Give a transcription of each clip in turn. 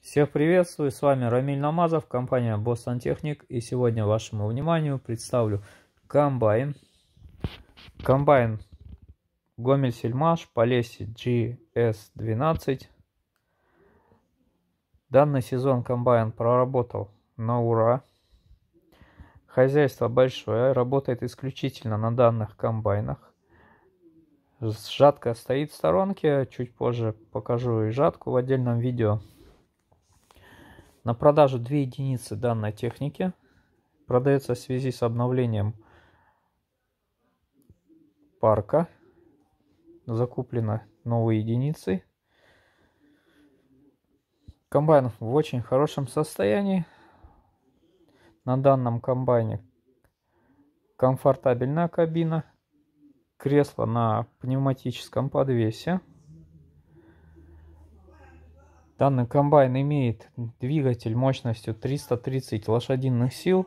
Всех приветствую, с вами Рамиль Намазов, компания Boss Сантехник и сегодня вашему вниманию представлю комбайн. Комбайн Гомель Сельмаш Полесье GS12. Данный сезон комбайн проработал на ура. Хозяйство большое, работает исключительно на данных комбайнах. Жатка стоит в сторонке, чуть позже покажу и жатку в отдельном видео. На продажу 2 единицы данной техники. Продается в связи с обновлением парка. Закуплено новые единицы. Комбайн в очень хорошем состоянии. На данном комбайне комфортабельная кабина. Кресло на пневматическом подвесе. Данный комбайн имеет двигатель мощностью 330 лошадиных сил.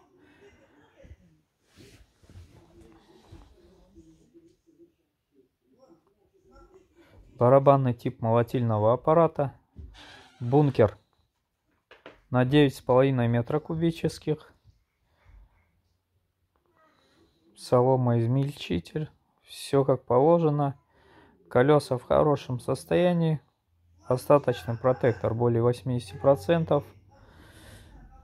Барабанный тип молотильного аппарата. Бункер на 9,5 метра кубических. соломоизмельчитель, Все как положено. Колеса в хорошем состоянии. Остаточный протектор более 80%.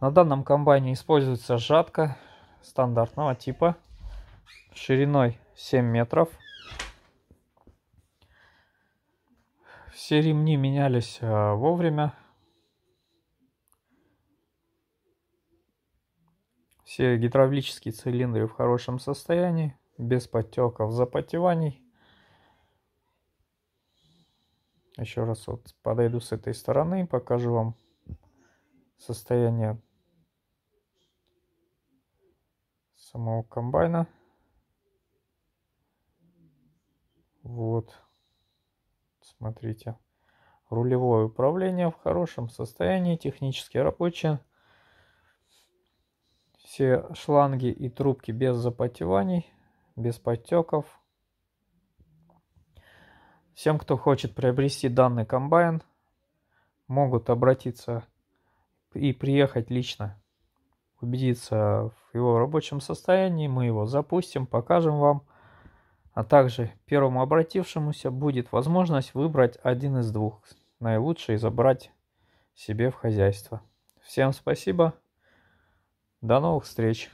На данном комбайне используется жатка стандартного типа шириной 7 метров. Все ремни менялись а, вовремя. Все гидравлические цилиндры в хорошем состоянии, без подтеков, запотеваний. Еще раз вот подойду с этой стороны и покажу вам состояние самого комбайна. Вот. Смотрите. Рулевое управление в хорошем состоянии, технически рабочее. Все шланги и трубки без запотеваний, без подтеков. Всем, кто хочет приобрести данный комбайн, могут обратиться и приехать лично, убедиться в его рабочем состоянии. Мы его запустим, покажем вам. А также первому обратившемуся будет возможность выбрать один из двух, наилучший забрать себе в хозяйство. Всем спасибо. До новых встреч.